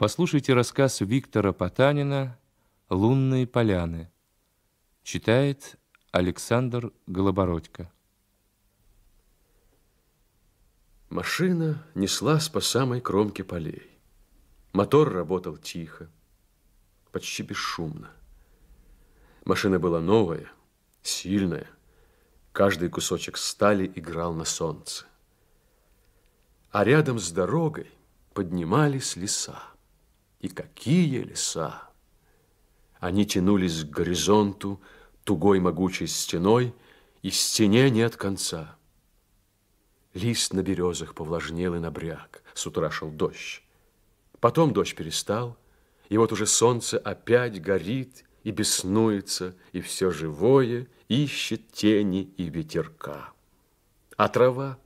Послушайте рассказ Виктора Потанина «Лунные поляны». Читает Александр Голобородько. Машина неслась по самой кромке полей. Мотор работал тихо, почти бесшумно. Машина была новая, сильная. Каждый кусочек стали играл на солнце. А рядом с дорогой поднимались леса. И какие леса! Они тянулись к горизонту тугой могучей стеной, и стене нет конца. Лист на березах повлажнел и набряк, с утра шел дождь. Потом дождь перестал, и вот уже солнце опять горит и беснуется, и все живое ищет тени и ветерка. А трава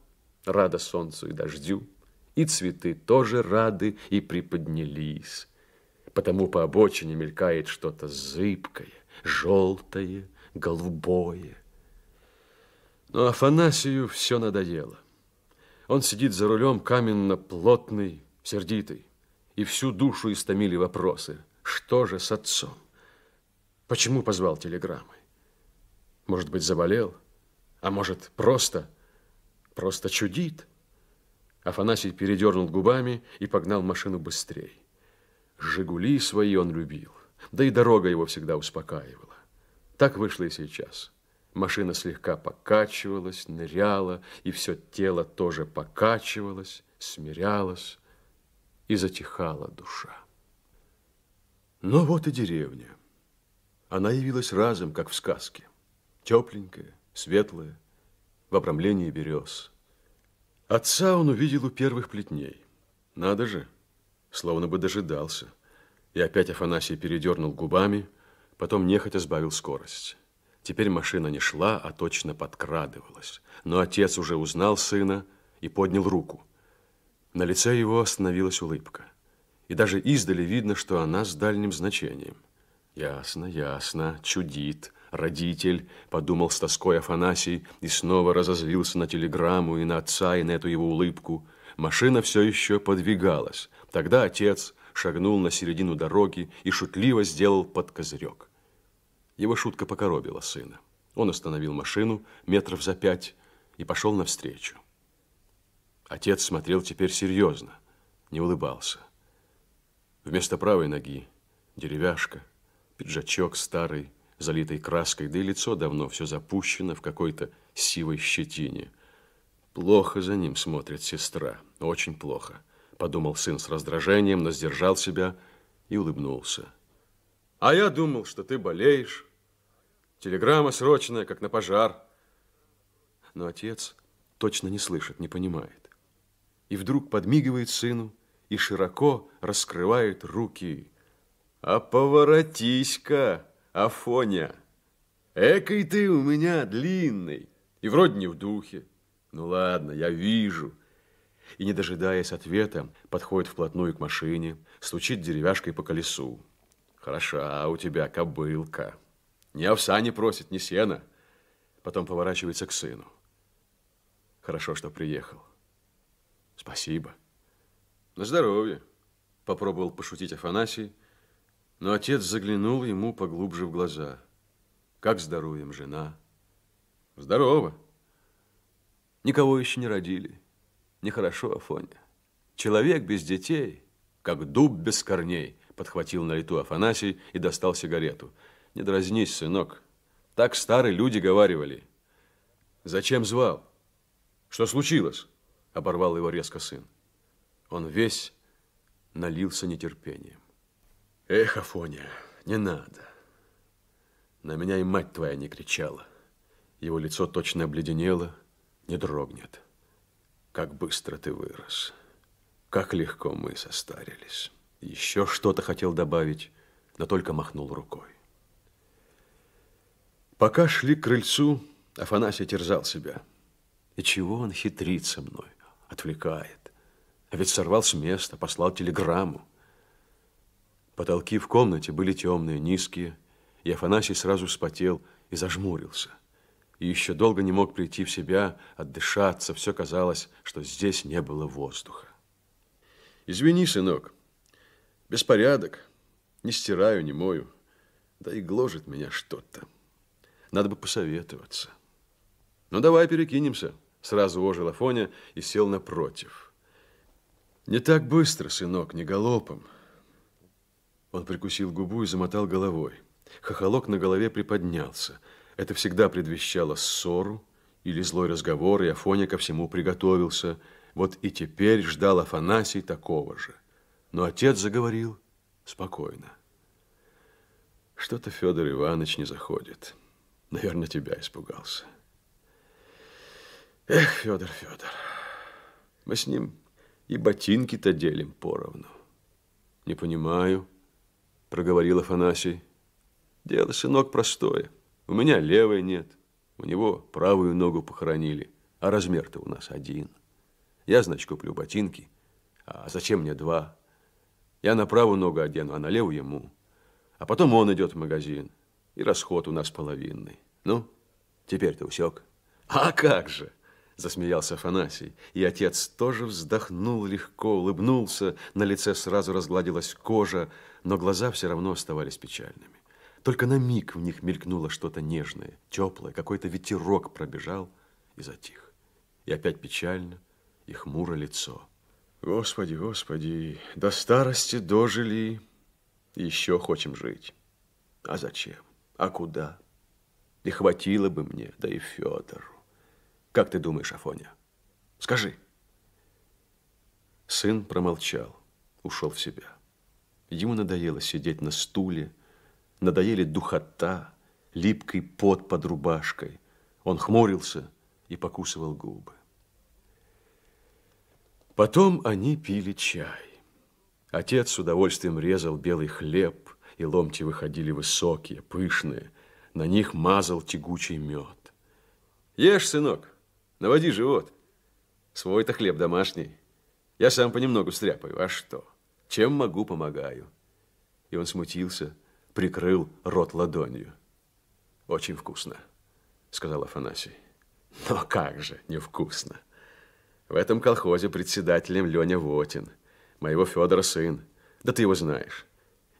рада солнцу и дождю, и цветы тоже рады и приподнялись. Потому по обочине мелькает что-то зыбкое, желтое, голубое. Но Афанасию все надоело. Он сидит за рулем каменно-плотный, сердитый, и всю душу истомили вопросы. Что же с отцом? Почему позвал телеграммы? Может быть, заболел? А может, просто, просто чудит? Афанасий передернул губами и погнал машину быстрее. «Жигули» свои он любил, да и дорога его всегда успокаивала. Так вышло и сейчас. Машина слегка покачивалась, ныряла, и все тело тоже покачивалось, смирялось, и затихала душа. Но вот и деревня. Она явилась разом, как в сказке. Тепленькая, светлая, в обрамлении берез – Отца он увидел у первых плетней. Надо же, словно бы дожидался. И опять Афанасий передернул губами, потом нехотя сбавил скорость. Теперь машина не шла, а точно подкрадывалась. Но отец уже узнал сына и поднял руку. На лице его остановилась улыбка. И даже издали видно, что она с дальним значением. Ясно, ясно, чудит родитель, подумал с тоской Афанасий и снова разозлился на телеграмму и на отца, и на эту его улыбку. Машина все еще подвигалась. Тогда отец шагнул на середину дороги и шутливо сделал под козырек. Его шутка покоробила сына. Он остановил машину метров за пять и пошел навстречу. Отец смотрел теперь серьезно, не улыбался. Вместо правой ноги деревяшка, пиджачок старый, залитой краской, да и лицо давно все запущено в какой-то сивой щетине. Плохо за ним смотрит сестра, очень плохо, подумал сын с раздражением, но сдержал себя и улыбнулся. А я думал, что ты болеешь. Телеграмма срочная, как на пожар. Но отец точно не слышит, не понимает. И вдруг подмигивает сыну и широко раскрывает руки. А поворотись-ка! Афоня, экой ты у меня длинный, и вроде не в духе. Ну ладно, я вижу. И, не дожидаясь ответа, подходит вплотную к машине, стучит деревяшкой по колесу. Хороша у тебя кобылка. Ни овса не просит, ни сена. Потом поворачивается к сыну. Хорошо, что приехал. Спасибо. На здоровье. Попробовал пошутить Афанасий, но отец заглянул ему поглубже в глаза. Как здоровьем жена? Здорово. Никого еще не родили. Нехорошо, Афоня. Человек без детей, как дуб без корней, подхватил на лету Афанасий и достал сигарету. Не дразнись, сынок. Так старые люди говаривали. Зачем звал? Что случилось? Оборвал его резко сын. Он весь налился нетерпением. Эх, Афоня, не надо. На меня и мать твоя не кричала. Его лицо точно обледенело, не дрогнет. Как быстро ты вырос. Как легко мы состарились. Еще что-то хотел добавить, но только махнул рукой. Пока шли к крыльцу, Афанасий терзал себя. И чего он хитрит со мной, отвлекает. А ведь сорвал с места, послал телеграмму. Потолки в комнате были темные, низкие, и Афанасий сразу вспотел и зажмурился. И еще долго не мог прийти в себя, отдышаться. Все казалось, что здесь не было воздуха. «Извини, сынок, беспорядок. Не стираю, не мою. Да и гложет меня что-то. Надо бы посоветоваться». «Ну, давай перекинемся», – сразу ожил Афоня и сел напротив. «Не так быстро, сынок, не галопом». Он прикусил губу и замотал головой. Хохолок на голове приподнялся. Это всегда предвещало ссору или злой разговор, и Афоня ко всему приготовился. Вот и теперь ждал Афанасий такого же. Но отец заговорил спокойно. Что-то Федор Иванович не заходит. Наверное, тебя испугался. Эх, Федор, Федор, мы с ним и ботинки-то делим поровну. Не понимаю, проговорил Афанасий. Дело, сынок, простое. У меня левой нет. У него правую ногу похоронили. А размер-то у нас один. Я, значит, куплю ботинки. А зачем мне два? Я на правую ногу одену, а на левую ему. А потом он идет в магазин. И расход у нас половинный. Ну, теперь ты усек? А как же! засмеялся Афанасий, и отец тоже вздохнул легко, улыбнулся, на лице сразу разгладилась кожа, но глаза все равно оставались печальными. Только на миг в них мелькнуло что-то нежное, теплое, какой-то ветерок пробежал и затих. И опять печально, и хмуро лицо. Господи, Господи, до старости дожили, еще хочем жить. А зачем? А куда? И хватило бы мне, да и Федору. Как ты думаешь, Афоня? Скажи. Сын промолчал, ушел в себя. Ему надоело сидеть на стуле, надоели духота, липкий пот под рубашкой. Он хмурился и покусывал губы. Потом они пили чай. Отец с удовольствием резал белый хлеб, и ломти выходили высокие, пышные. На них мазал тягучий мед. «Ешь, сынок!» Наводи живот. Свой-то хлеб домашний. Я сам понемногу стряпаю. А что? Чем могу, помогаю. И он смутился, прикрыл рот ладонью. Очень вкусно, сказал Афанасий. Но как же невкусно. В этом колхозе председателем Леня Вотин, моего Федора сын. Да ты его знаешь.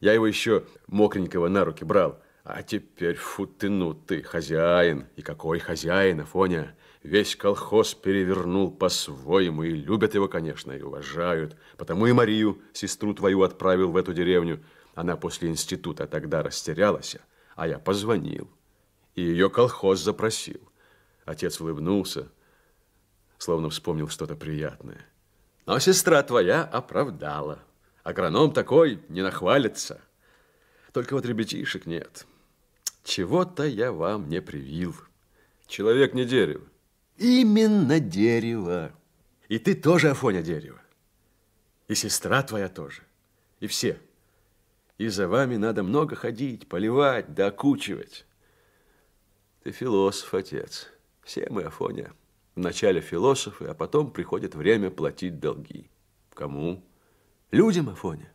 Я его еще мокренького на руки брал. А теперь фу ты, ну ты, хозяин. И какой хозяин, Афоня. Весь колхоз перевернул по-своему, и любят его, конечно, и уважают. Потому и Марию, сестру твою, отправил в эту деревню. Она после института тогда растерялась, а я позвонил. И ее колхоз запросил. Отец улыбнулся, словно вспомнил что-то приятное. Но сестра твоя оправдала. Агроном такой не нахвалится. Только вот ребятишек нет. Чего-то я вам не привил. Человек не дерево. Именно дерево. И ты тоже, Афоня, дерево. И сестра твоя тоже. И все. И за вами надо много ходить, поливать, докучивать. Ты философ, отец. Все мы, Афоня. Вначале философы, а потом приходит время платить долги. Кому? Людям, Афоня.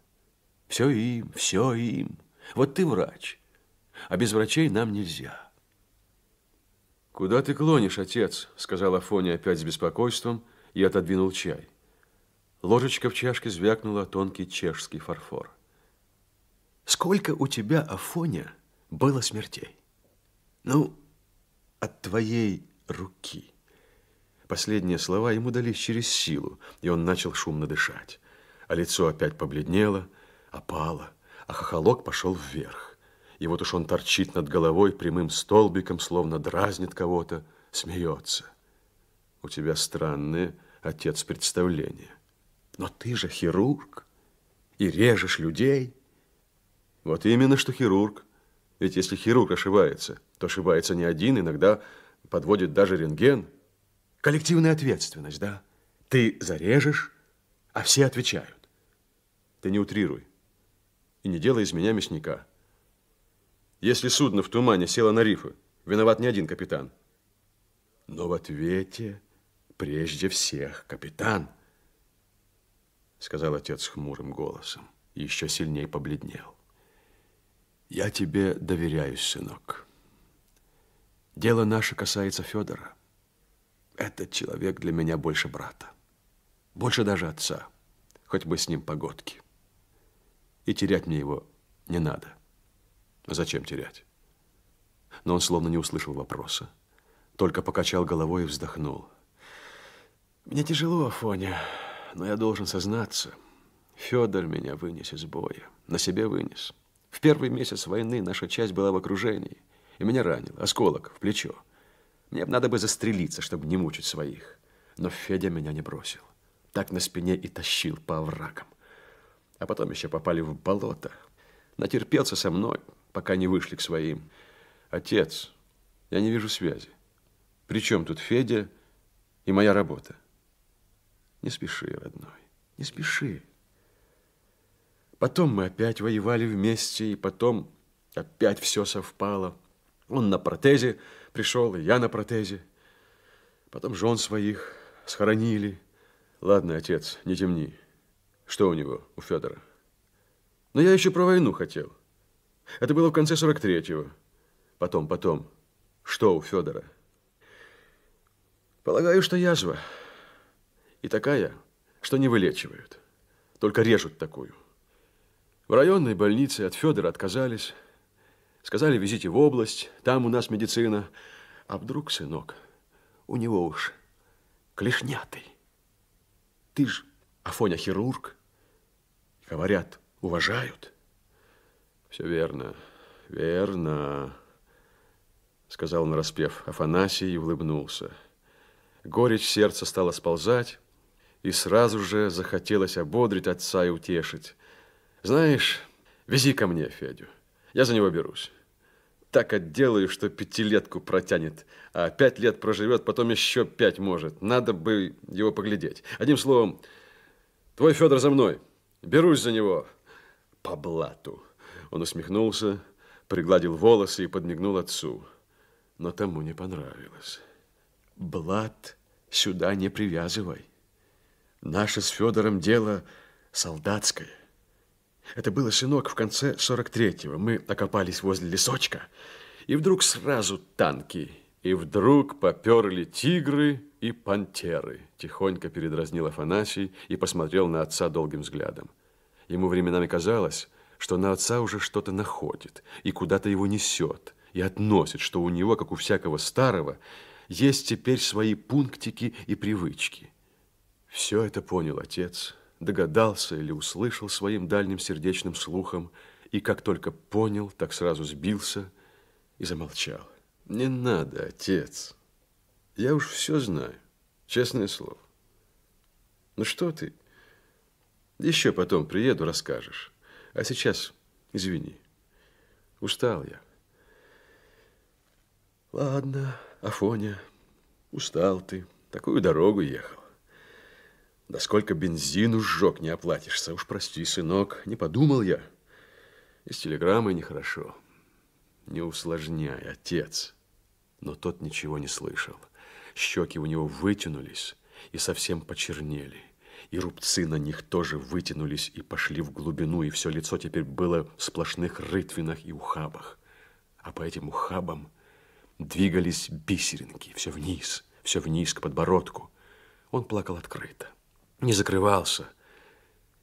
Все им, все им. Вот ты врач, а без врачей нам нельзя. «Куда ты клонишь, отец?» – сказал Афоня опять с беспокойством и отодвинул чай. Ложечка в чашке звякнула тонкий чешский фарфор. «Сколько у тебя, Афоня, было смертей? Ну, от твоей руки». Последние слова ему дались через силу, и он начал шумно дышать. А лицо опять побледнело, опало, а хохолок пошел вверх. И вот уж он торчит над головой прямым столбиком, словно дразнит кого-то, смеется. У тебя странные отец, представления. Но ты же хирург и режешь людей. Вот именно, что хирург. Ведь если хирург ошибается, то ошибается не один, иногда подводит даже рентген. Коллективная ответственность, да? Ты зарежешь, а все отвечают. Ты не утрируй и не делай из меня мясника. Если судно в тумане село на рифы, виноват не один капитан. Но в ответе прежде всех капитан, сказал отец хмурым голосом еще сильнее побледнел. Я тебе доверяюсь, сынок. Дело наше касается Федора. Этот человек для меня больше брата, больше даже отца, хоть бы с ним погодки. И терять мне его не надо. Зачем терять? Но он словно не услышал вопроса, только покачал головой и вздохнул. Мне тяжело, Афоня, но я должен сознаться. Федор меня вынес из боя, на себе вынес. В первый месяц войны наша часть была в окружении, и меня ранил осколок в плечо. Мне бы надо бы застрелиться, чтобы не мучить своих. Но Федя меня не бросил. Так на спине и тащил по оврагам. А потом еще попали в болото. Натерпелся со мной, пока не вышли к своим. Отец, я не вижу связи. Причем тут Федя и моя работа? Не спеши, родной, не спеши. Потом мы опять воевали вместе, и потом опять все совпало. Он на протезе пришел, и я на протезе. Потом жен своих схоронили. Ладно, отец, не темни. Что у него, у Федора? Но я еще про войну хотел. Это было в конце 43-го. Потом, потом. Что у Федора? Полагаю, что язва. И такая, что не вылечивают. Только режут такую. В районной больнице от Федора отказались. Сказали, везите в область, там у нас медицина. А вдруг, сынок, у него уж клешнятый. Ты ж, Афоня, хирург. Говорят, уважают. Все верно, верно, сказал нараспев Афанасий и улыбнулся. Горечь сердца стала сползать, и сразу же захотелось ободрить отца и утешить. Знаешь, вези ко мне Федю, я за него берусь. Так отделаю, что пятилетку протянет, а пять лет проживет, потом еще пять может. Надо бы его поглядеть. Одним словом, твой Федор за мной, берусь за него по блату. Он усмехнулся, пригладил волосы и подмигнул отцу. Но тому не понравилось. Блад сюда не привязывай. Наше с Федором дело солдатское. Это было, сынок, в конце 43-го. Мы окопались возле лесочка, и вдруг сразу танки. И вдруг поперли тигры и пантеры. Тихонько передразнил Афанасий и посмотрел на отца долгим взглядом. Ему временами казалось, что на отца уже что-то находит и куда-то его несет, и относит, что у него, как у всякого старого, есть теперь свои пунктики и привычки. Все это понял отец, догадался или услышал своим дальним сердечным слухом, и как только понял, так сразу сбился и замолчал. «Не надо, отец. Я уж все знаю, честное слово. Ну что ты? Еще потом приеду, расскажешь». А сейчас, извини, устал я. Ладно, Афоня, устал ты. Такую дорогу ехал. Да сколько бензину сжег, не оплатишься. Уж прости, сынок, не подумал я. И с телеграммой нехорошо. Не усложняй, отец. Но тот ничего не слышал. Щеки у него вытянулись и совсем почернели и рубцы на них тоже вытянулись и пошли в глубину, и все лицо теперь было в сплошных рытвинах и ухабах. А по этим ухабам двигались бисеринки, все вниз, все вниз к подбородку. Он плакал открыто, не закрывался,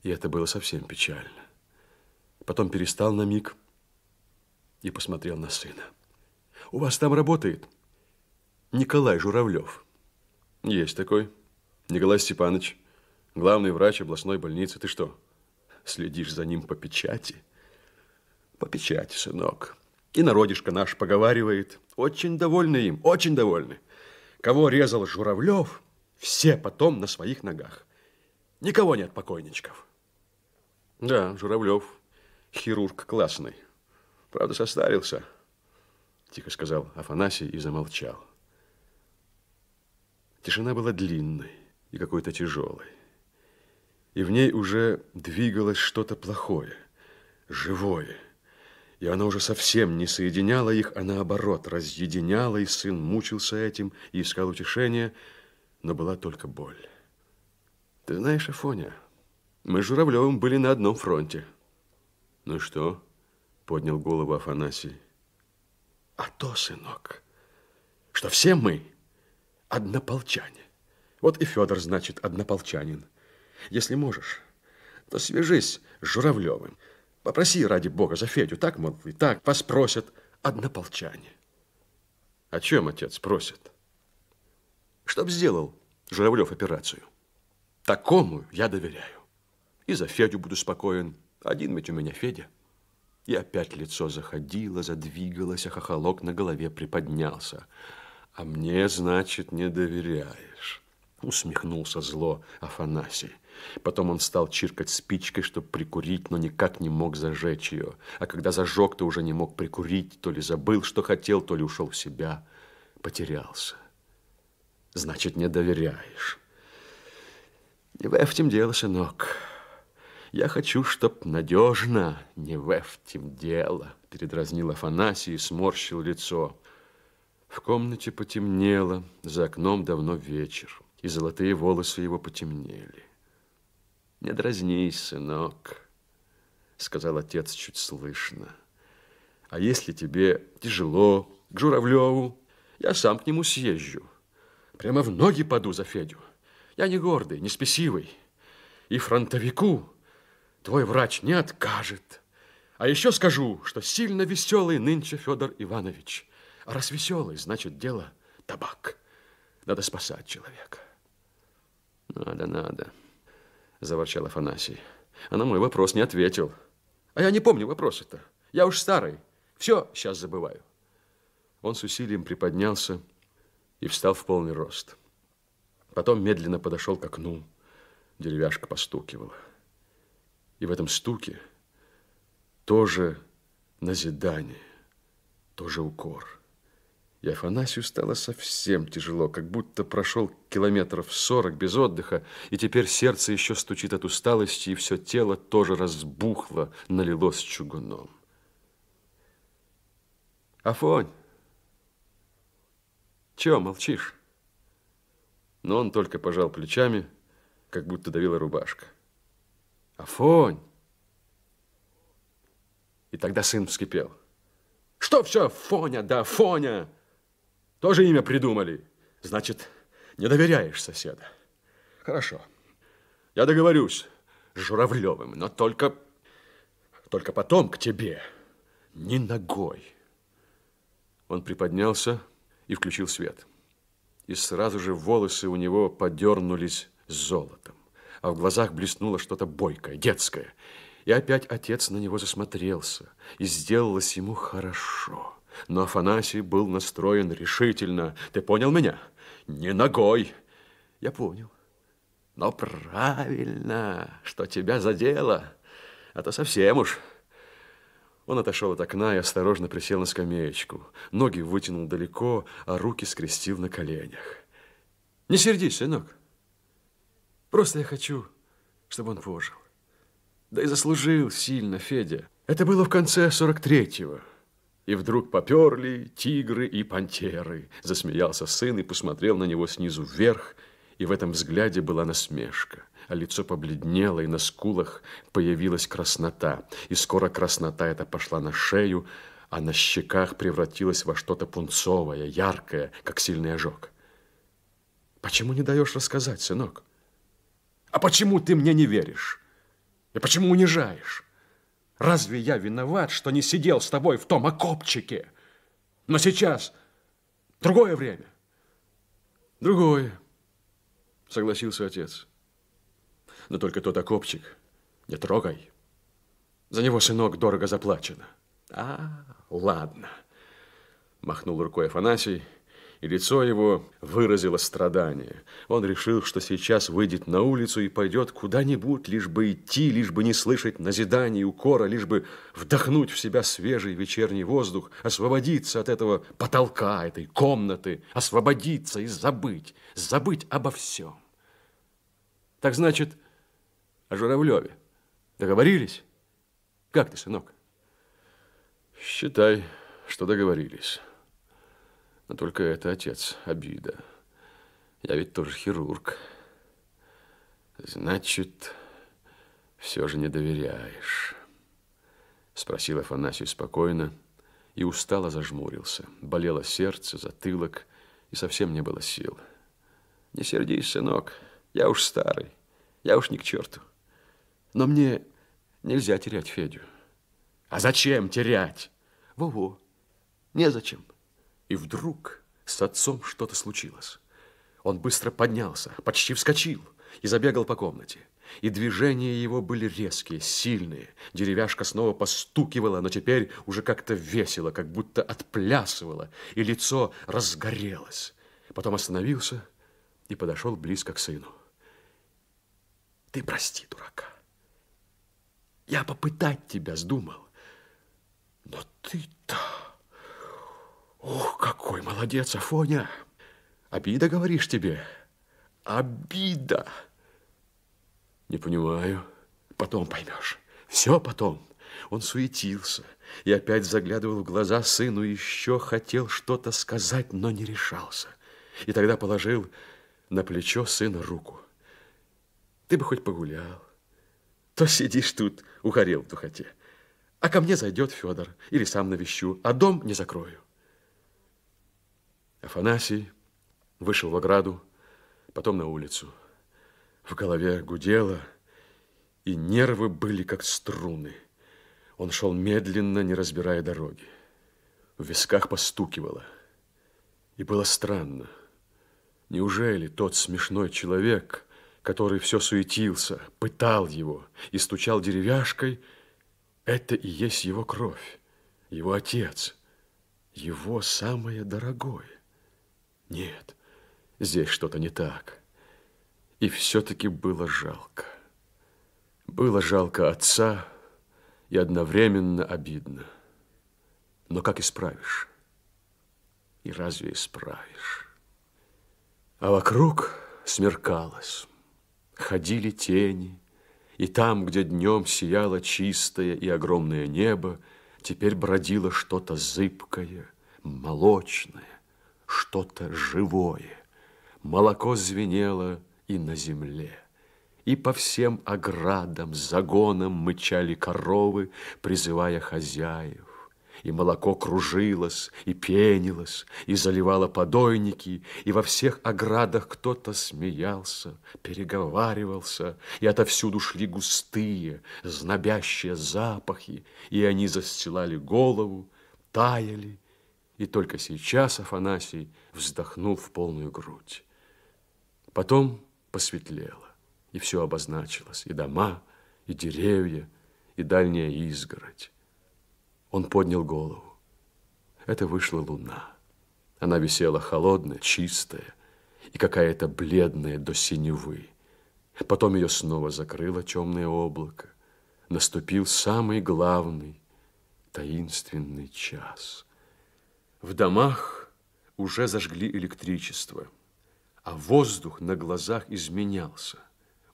и это было совсем печально. Потом перестал на миг и посмотрел на сына. «У вас там работает Николай Журавлев?» «Есть такой. Николай Степанович». Главный врач областной больницы. Ты что, следишь за ним по печати? По печати, сынок. И народишко наш поговаривает. Очень довольны им, очень довольны. Кого резал Журавлев, все потом на своих ногах. Никого нет покойничков. Да, Журавлев, хирург классный. Правда, состарился, тихо сказал Афанасий и замолчал. Тишина была длинной и какой-то тяжелой и в ней уже двигалось что-то плохое, живое. И она уже совсем не соединяла их, а наоборот, разъединяла, и сын мучился этим и искал утешения, но была только боль. Ты знаешь, Афоня, мы с Журавлевым были на одном фронте. Ну что? Поднял голову Афанасий. А то, сынок, что все мы однополчане. Вот и Федор, значит, однополчанин. Если можешь, то свяжись с Журавлевым. Попроси ради бога за Федю, так, мол, и так вас просят однополчане. О чем отец просит? Чтоб сделал Журавлев операцию. Такому я доверяю. И за Федю буду спокоен. Один ведь у меня Федя. И опять лицо заходило, задвигалось, а хохолок на голове приподнялся. А мне, значит, не доверяешь. Усмехнулся зло Афанасий. Потом он стал чиркать спичкой, чтобы прикурить, но никак не мог зажечь ее. А когда зажег, то уже не мог прикурить, то ли забыл, что хотел, то ли ушел в себя. Потерялся. Значит, не доверяешь. Не в этом дело, сынок. Я хочу, чтоб надежно, не в этом дело, передразнил Афанасий и сморщил лицо. В комнате потемнело, за окном давно вечер, и золотые волосы его потемнели. Не дразнись, сынок, сказал отец чуть слышно. А если тебе тяжело к Журавлеву, я сам к нему съезжу. Прямо в ноги паду за Федю. Я не гордый, не спесивый. И фронтовику твой врач не откажет. А еще скажу, что сильно веселый нынче Федор Иванович. А раз веселый, значит, дело табак. Надо спасать человека. Надо, надо заворчал Афанасий. А на мой вопрос не ответил. А я не помню вопроса-то. Я уж старый. Все сейчас забываю. Он с усилием приподнялся и встал в полный рост. Потом медленно подошел к окну. Деревяшка постукивала. И в этом стуке тоже назидание, тоже укор. И Афанасию стало совсем тяжело, как будто прошел километров сорок без отдыха, и теперь сердце еще стучит от усталости, и все тело тоже разбухло, налилось чугуном. Афонь, чего молчишь? Но он только пожал плечами, как будто давила рубашка. Афонь! И тогда сын вскипел. Что все, Фоня, да Фоня! Тоже имя придумали. Значит, не доверяешь соседа. Хорошо. Я договорюсь с Журавлевым, но только, только потом к тебе. Не ногой. Он приподнялся и включил свет. И сразу же волосы у него подернулись золотом, а в глазах блеснуло что-то бойкое, детское. И опять отец на него засмотрелся, и сделалось ему хорошо. Но Афанасий был настроен решительно. Ты понял меня? Не ногой. Я понял. Но правильно, что тебя задело. А то совсем уж... Он отошел от окна и осторожно присел на скамеечку. Ноги вытянул далеко, а руки скрестил на коленях. Не сердись, сынок. Просто я хочу, чтобы он пожил. Да и заслужил сильно Федя. Это было в конце 43-го. И вдруг поперли тигры и пантеры. Засмеялся сын и посмотрел на него снизу вверх, и в этом взгляде была насмешка. А лицо побледнело, и на скулах появилась краснота. И скоро краснота эта пошла на шею, а на щеках превратилась во что-то пунцовое, яркое, как сильный ожог. «Почему не даешь рассказать, сынок? А почему ты мне не веришь? И почему унижаешь?» Разве я виноват, что не сидел с тобой в том окопчике? Но сейчас другое время. Другое, согласился отец. Но только тот окопчик не трогай. За него, сынок, дорого заплачено. А, ладно, махнул рукой Афанасий, и лицо его выразило страдание. Он решил, что сейчас выйдет на улицу и пойдет куда-нибудь, лишь бы идти, лишь бы не слышать назиданий и укора, лишь бы вдохнуть в себя свежий вечерний воздух, освободиться от этого потолка, этой комнаты, освободиться и забыть, забыть обо всем. Так значит, о Журавлеве договорились? Как ты, сынок? Считай, что договорились. Но а только это, отец, обида. Я ведь тоже хирург. Значит, все же не доверяешь. Спросил Афанасий спокойно и устало зажмурился. Болело сердце, затылок, и совсем не было сил. Не сердись, сынок, я уж старый, я уж ни к черту. Но мне нельзя терять Федю. А зачем терять? Во-во, незачем. зачем. И вдруг с отцом что-то случилось. Он быстро поднялся, почти вскочил и забегал по комнате. И движения его были резкие, сильные. Деревяшка снова постукивала, но теперь уже как-то весело, как будто отплясывала, и лицо разгорелось. Потом остановился и подошел близко к сыну. Ты прости, дурака. Я попытать тебя вздумал, но ты-то... Ох, какой молодец, Афоня. Обида, говоришь тебе? Обида. Не понимаю. Потом поймешь. Все потом. Он суетился и опять заглядывал в глаза сыну, еще хотел что-то сказать, но не решался. И тогда положил на плечо сына руку. Ты бы хоть погулял. То сидишь тут, угорел в духоте. А ко мне зайдет Федор, или сам навещу, а дом не закрою. Афанасий вышел в ограду, потом на улицу. В голове гудело, и нервы были как струны. Он шел медленно, не разбирая дороги. В висках постукивало. И было странно. Неужели тот смешной человек, который все суетился, пытал его и стучал деревяшкой, это и есть его кровь, его отец, его самое дорогое? Нет, здесь что-то не так. И все-таки было жалко. Было жалко отца и одновременно обидно. Но как исправишь? И разве исправишь? А вокруг смеркалось. Ходили тени, и там, где днем сияло чистое и огромное небо, теперь бродило что-то зыбкое, молочное что-то живое. Молоко звенело и на земле. И по всем оградам, загонам мычали коровы, призывая хозяев. И молоко кружилось, и пенилось, и заливало подойники, и во всех оградах кто-то смеялся, переговаривался, и отовсюду шли густые, знобящие запахи, и они застилали голову, таяли, и только сейчас Афанасий вздохнул в полную грудь. Потом посветлело, и все обозначилось, и дома, и деревья, и дальняя изгородь. Он поднял голову. Это вышла луна. Она висела холодная, чистая, и какая-то бледная до синевы. Потом ее снова закрыло темное облако. Наступил самый главный, таинственный час. В домах уже зажгли электричество, а воздух на глазах изменялся.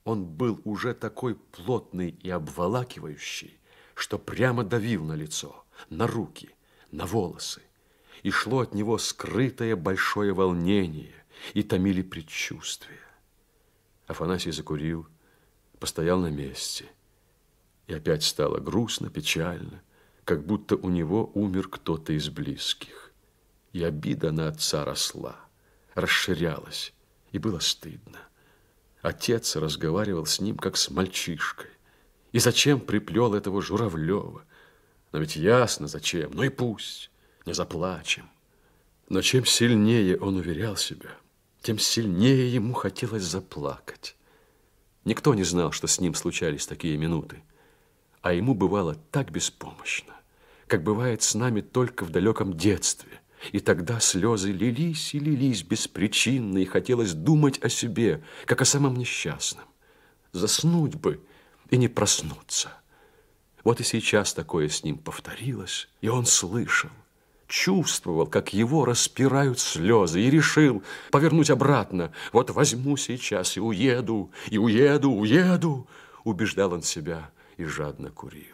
Он был уже такой плотный и обволакивающий, что прямо давил на лицо, на руки, на волосы. И шло от него скрытое большое волнение, и томили предчувствия. Афанасий закурил, постоял на месте. И опять стало грустно, печально, как будто у него умер кто-то из близких и обида на отца росла, расширялась, и было стыдно. Отец разговаривал с ним, как с мальчишкой. И зачем приплел этого Журавлева? Но ведь ясно, зачем. Ну и пусть, не заплачем. Но чем сильнее он уверял себя, тем сильнее ему хотелось заплакать. Никто не знал, что с ним случались такие минуты. А ему бывало так беспомощно, как бывает с нами только в далеком детстве, и тогда слезы лились и лились беспричинно, и хотелось думать о себе, как о самом несчастном. Заснуть бы и не проснуться. Вот и сейчас такое с ним повторилось, и он слышал, чувствовал, как его распирают слезы, и решил повернуть обратно. Вот возьму сейчас и уеду, и уеду, уеду, убеждал он себя и жадно курил.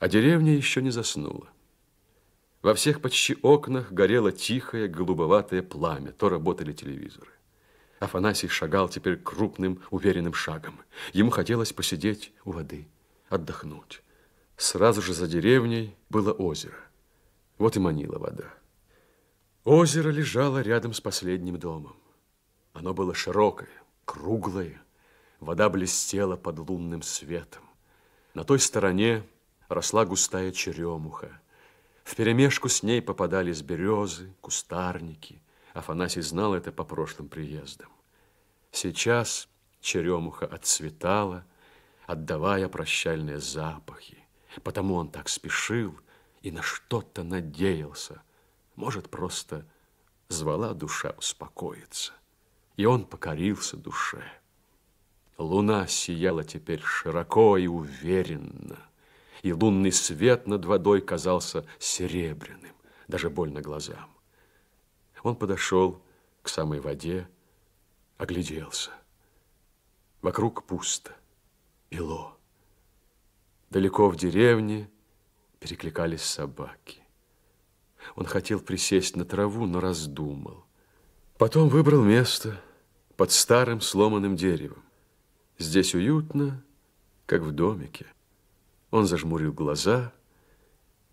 А деревня еще не заснула. Во всех почти окнах горело тихое голубоватое пламя, то работали телевизоры. Афанасий шагал теперь крупным, уверенным шагом. Ему хотелось посидеть у воды, отдохнуть. Сразу же за деревней было озеро. Вот и манила вода. Озеро лежало рядом с последним домом. Оно было широкое, круглое. Вода блестела под лунным светом. На той стороне росла густая черемуха – в Вперемешку с ней попадались березы, кустарники. Афанасий знал это по прошлым приездам. Сейчас черемуха отцветала, отдавая прощальные запахи. Потому он так спешил и на что-то надеялся. Может, просто звала душа успокоиться. И он покорился душе. Луна сияла теперь широко и уверенно и лунный свет над водой казался серебряным, даже больно глазам. Он подошел к самой воде, огляделся. Вокруг пусто, бело. Далеко в деревне перекликались собаки. Он хотел присесть на траву, но раздумал. Потом выбрал место под старым сломанным деревом. Здесь уютно, как в домике. Он зажмурил глаза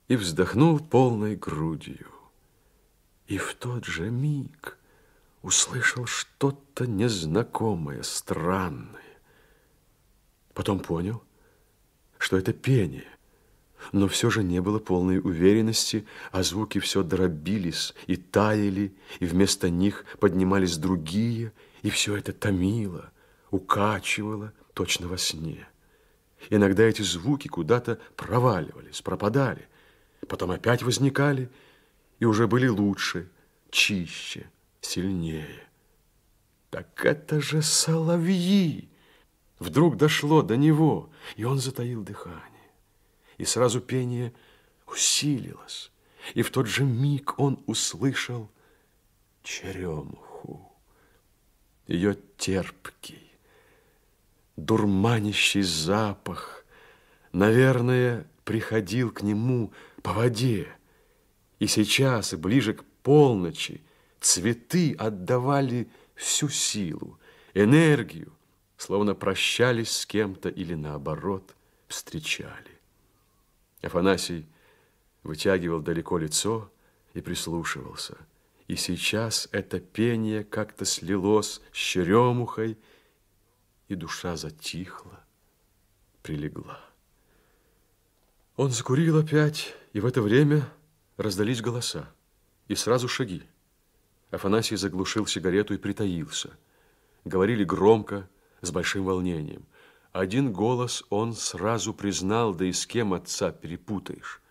и вздохнул полной грудью. И в тот же миг услышал что-то незнакомое, странное. Потом понял, что это пение. Но все же не было полной уверенности, а звуки все дробились и таяли, и вместо них поднимались другие, и все это томило, укачивало точно во сне. Иногда эти звуки куда-то проваливались, пропадали, потом опять возникали и уже были лучше, чище, сильнее. Так это же соловьи! Вдруг дошло до него, и он затаил дыхание. И сразу пение усилилось, и в тот же миг он услышал черемуху, ее терпкий, дурманящий запах. Наверное, приходил к нему по воде. И сейчас, ближе к полночи, цветы отдавали всю силу, энергию, словно прощались с кем-то или, наоборот, встречали. Афанасий вытягивал далеко лицо и прислушивался. И сейчас это пение как-то слилось с черемухой, и душа затихла, прилегла. Он закурил опять, и в это время раздались голоса, и сразу шаги. Афанасий заглушил сигарету и притаился. Говорили громко, с большим волнением. Один голос он сразу признал, да и с кем отца перепутаешь.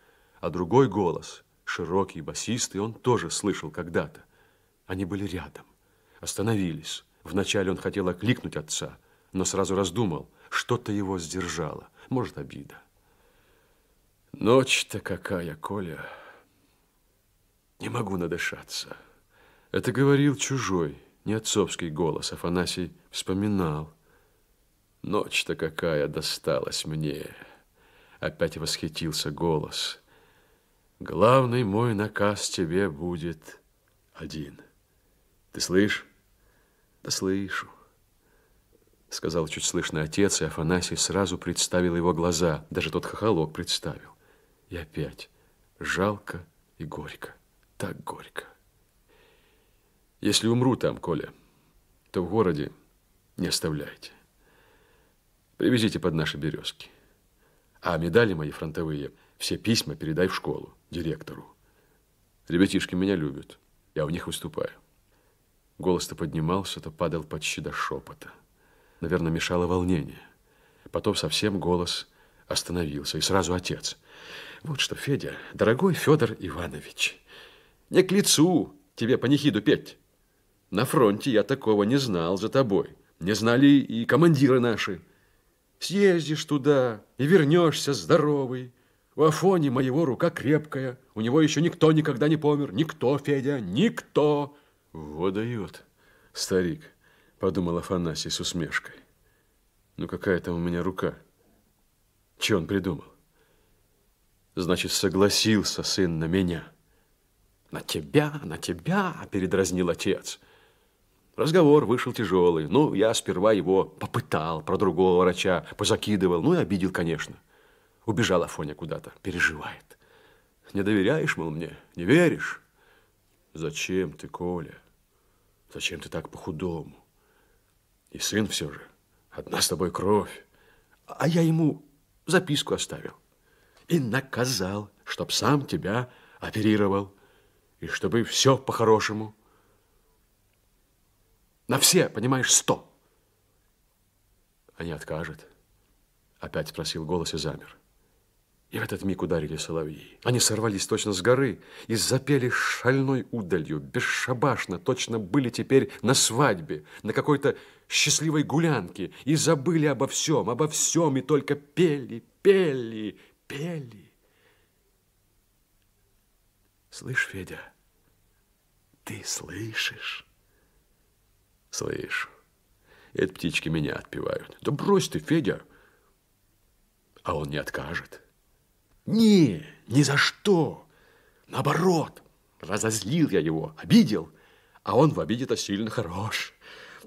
А другой голос, широкий, басистый, он тоже слышал когда-то. Они были рядом, остановились. Вначале он хотел окликнуть отца, но сразу раздумал, что-то его сдержало, может, обида. Ночь-то какая, Коля. Не могу надышаться. Это говорил чужой, не отцовский голос. Афанасий вспоминал. Ночь-то какая досталась мне. Опять восхитился голос. Главный мой наказ тебе будет один. Ты слышишь? Да слышу сказал чуть слышно отец, и Афанасий сразу представил его глаза, даже тот хохолок представил. И опять жалко и горько, так горько. Если умру там, Коля, то в городе не оставляйте. Привезите под наши березки. А медали мои фронтовые, все письма передай в школу, директору. Ребятишки меня любят, я у них выступаю. Голос то поднимался, то падал почти до шепота. Наверное, мешало волнение. Потом совсем голос остановился, и сразу отец. Вот что, Федя, дорогой Федор Иванович, не к лицу тебе панихиду петь. На фронте я такого не знал за тобой. Не знали и командиры наши. Съездишь туда и вернешься здоровый. У Афони моего рука крепкая. У него еще никто никогда не помер. Никто, Федя, никто. Вот дает старик подумал Афанасий с усмешкой. Ну какая там у меня рука? Че он придумал? Значит, согласился сын на меня. На тебя, на тебя, передразнил отец. Разговор вышел тяжелый. Ну, я сперва его попытал, про другого врача позакидывал, ну и обидел, конечно. Убежал Афоня куда-то, переживает. Не доверяешь, мол, мне? Не веришь? Зачем ты, Коля? Зачем ты так по-худому? И сын все же. Одна с тобой кровь. А я ему записку оставил. И наказал, чтоб сам тебя оперировал. И чтобы все по-хорошему. На все, понимаешь, сто. А не откажет. Опять спросил голос и замер. И в этот миг ударили соловьи. Они сорвались точно с горы и запели шальной удалью, бесшабашно, точно были теперь на свадьбе, на какой-то счастливой гулянке, и забыли обо всем, обо всем, и только пели, пели, пели. Слышь, Федя, ты слышишь? Слышу. Эти птички меня отпевают. Да брось ты, Федя. А он не откажет. Не, ни за что. Наоборот, разозлил я его, обидел, а он в обиде-то сильно хорош.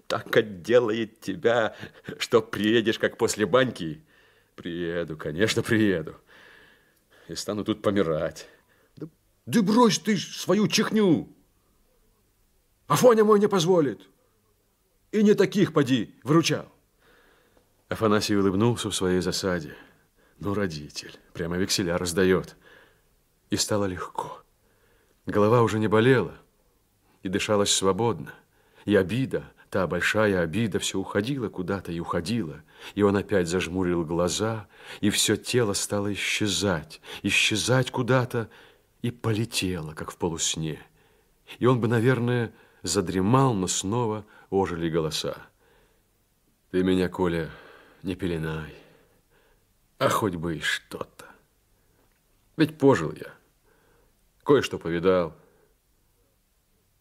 Так отделает тебя, что приедешь, как после баньки. Приеду, конечно, приеду. И стану тут помирать. Да, да брось ты свою чехню. Афоня мой не позволит. И не таких, поди, вручал. Афанасий улыбнулся в своей засаде. Ну, родитель, прямо векселя раздает. И стало легко. Голова уже не болела и дышалась свободно. И обида, та большая обида, все уходила куда-то и уходила. И он опять зажмурил глаза, и все тело стало исчезать, исчезать куда-то, и полетело, как в полусне. И он бы, наверное, задремал, но снова ожили голоса. «Ты меня, Коля, не пеленай». А хоть бы и что-то. Ведь пожил я. Кое-что повидал.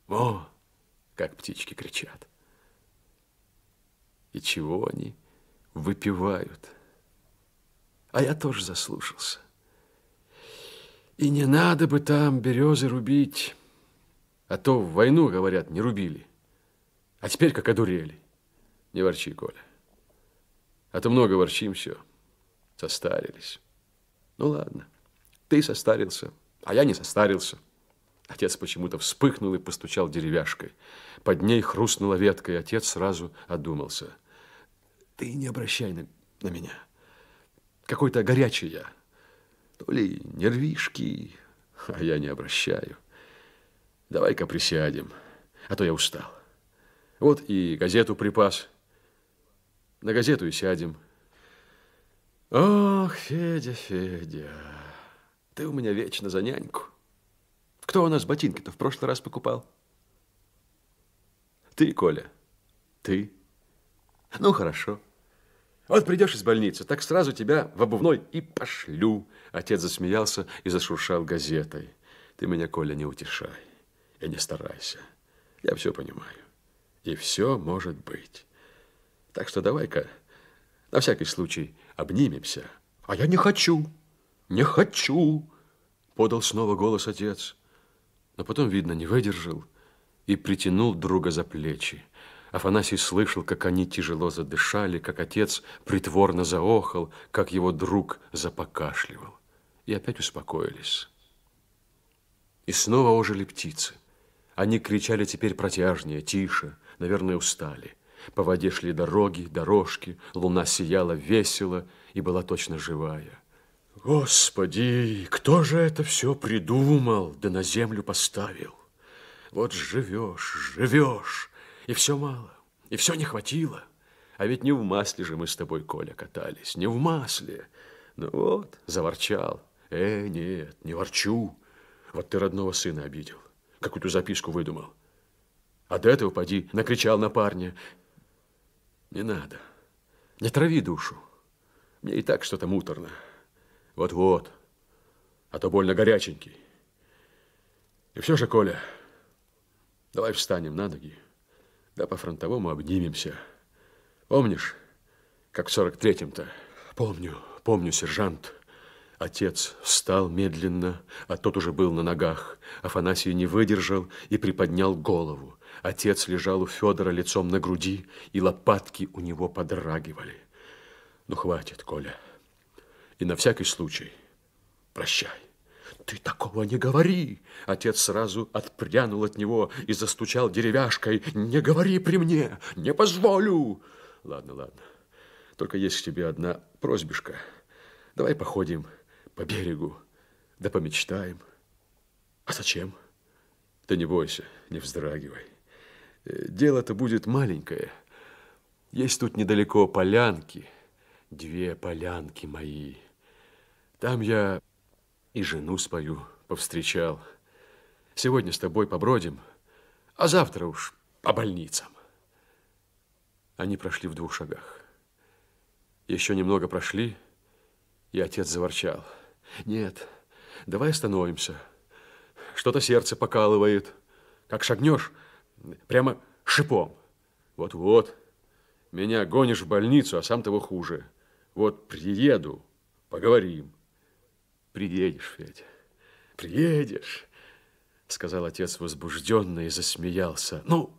О, как птички кричат. И чего они выпивают. А я тоже заслушался. И не надо бы там березы рубить. А то в войну, говорят, не рубили. А теперь как одурели. Не ворчи, Коля. А то много ворчим все. Состарились. Ну ладно, ты состарился, а я не состарился. Отец почему-то вспыхнул и постучал деревяшкой. Под ней хрустнула ветка, и отец сразу одумался. Ты не обращай на, на меня. Какой-то горячий я. То ли нервишки, а я не обращаю. Давай-ка присядем, а то я устал. Вот и газету припас. На газету и сядем. Ох, Федя, Федя, ты у меня вечно за няньку. Кто у нас ботинки-то в прошлый раз покупал? Ты, Коля? Ты? Ну, хорошо. Вот придешь из больницы, так сразу тебя в обувной и пошлю. Отец засмеялся и зашуршал газетой. Ты меня, Коля, не утешай и не старайся. Я все понимаю. И все может быть. Так что давай-ка, на всякий случай, обнимемся. А я не хочу, не хочу, подал снова голос отец. Но потом, видно, не выдержал и притянул друга за плечи. Афанасий слышал, как они тяжело задышали, как отец притворно заохал, как его друг запокашливал. И опять успокоились. И снова ожили птицы. Они кричали теперь протяжнее, тише, наверное, устали. По воде шли дороги, дорожки, луна сияла весело и была точно живая. Господи, кто же это все придумал, да на землю поставил? Вот живешь, живешь, и все мало, и все не хватило. А ведь не в масле же мы с тобой, Коля, катались, не в масле. Ну вот, заворчал. Э, нет, не ворчу. Вот ты родного сына обидел, какую-то записку выдумал. А до этого, поди, накричал на парня. Не надо. Не трави душу. Мне и так что-то муторно. Вот-вот. А то больно горяченький. И все же, Коля, давай встанем на ноги. Да по-фронтовому обнимемся. Помнишь, как в сорок третьем-то? Помню, помню, сержант. Отец встал медленно, а тот уже был на ногах. Афанасий не выдержал и приподнял голову. Отец лежал у Федора лицом на груди, и лопатки у него подрагивали. Ну, хватит, Коля. И на всякий случай прощай. Ты такого не говори. Отец сразу отпрянул от него и застучал деревяшкой. Не говори при мне, не позволю. Ладно, ладно. Только есть к тебе одна просьбишка. Давай походим по берегу, да помечтаем. А зачем? Ты не бойся, не вздрагивай. Дело-то будет маленькое. Есть тут недалеко полянки, две полянки мои. Там я и жену спою повстречал. Сегодня с тобой побродим, а завтра уж по больницам. Они прошли в двух шагах. Еще немного прошли, и отец заворчал. Нет, давай остановимся. Что-то сердце покалывает. Как шагнешь, Прямо шипом. Вот-вот, меня гонишь в больницу, а сам того хуже. Вот приеду, поговорим. Приедешь, Федя, приедешь, сказал отец возбужденно и засмеялся. Ну,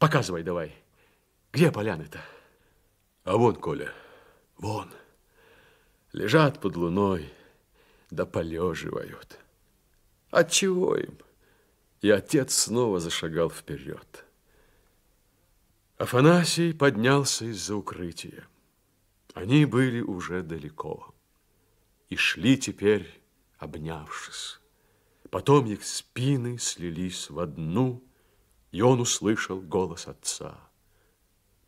показывай давай, где поляны-то? А вон, Коля, вон, лежат под луной, да полеживают. От чего им? и отец снова зашагал вперед. Афанасий поднялся из-за укрытия. Они были уже далеко и шли теперь, обнявшись. Потом их спины слились в одну, и он услышал голос отца.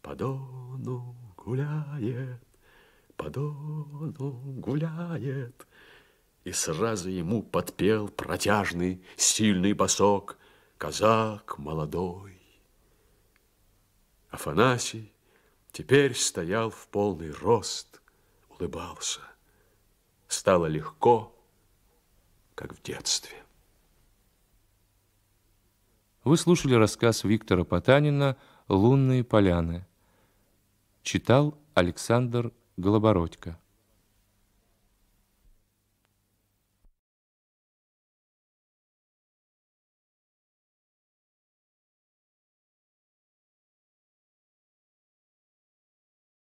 По дону гуляет, по дону гуляет, и сразу ему подпел протяжный, сильный босок Казак молодой. Афанасий теперь стоял в полный рост, улыбался. Стало легко, как в детстве. Вы слушали рассказ Виктора Потанина «Лунные поляны». Читал Александр Голобородько.